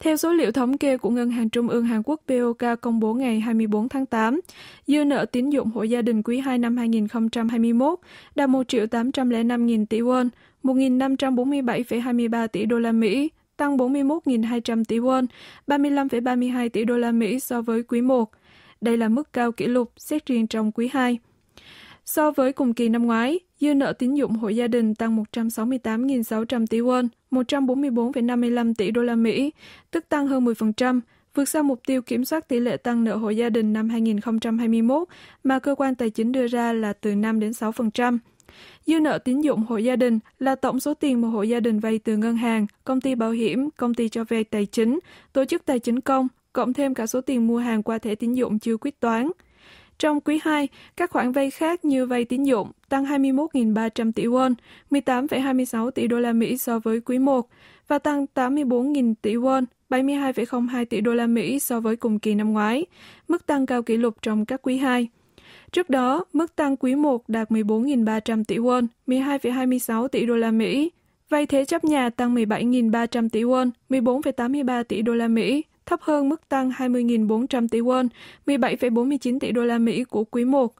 Theo số liệu thống kê của Ngân hàng Trung ương Hàn Quốc BOK công bố ngày 24 tháng 8, dư nợ tín dụng hộ gia đình quý 2 năm 2021 đạt 1 triệu 805 000 tỷ won, 1.547,23 tỷ đô la Mỹ, tăng 41.200 tỷ won, 35,32 tỷ đô la Mỹ so với quý 1. Đây là mức cao kỷ lục xét riêng trong quý 2. So với cùng kỳ năm ngoái, dư nợ tín dụng hộ gia đình tăng 168.600 tỷ won, 144,55 tỷ đô la Mỹ, tức tăng hơn 10%, vượt xa mục tiêu kiểm soát tỷ lệ tăng nợ hộ gia đình năm 2021 mà cơ quan tài chính đưa ra là từ 5 đến 6%. Dư nợ tín dụng hộ gia đình là tổng số tiền một hộ gia đình vay từ ngân hàng, công ty bảo hiểm, công ty cho vay tài chính, tổ chức tài chính công, cộng thêm cả số tiền mua hàng qua thẻ tín dụng chưa quyết toán – trong quý 2, các khoản vay khác như vay tín dụng tăng 21.300 tỷ won, 18,26 tỷ đô la Mỹ so với quý 1 và tăng 84.000 tỷ won, 72,02 tỷ đô la Mỹ so với cùng kỳ năm ngoái, mức tăng cao kỷ lục trong các quý 2. Trước đó, mức tăng quý 1 đạt 14.300 tỷ won, 12,26 tỷ đô la Mỹ. Vay thế chấp nhà tăng 17.300 tỷ won, 14,83 tỷ đô la Mỹ thấp hơn mức tăng 20.400 tỷ won, 17,49 tỷ đô la Mỹ của quý 1.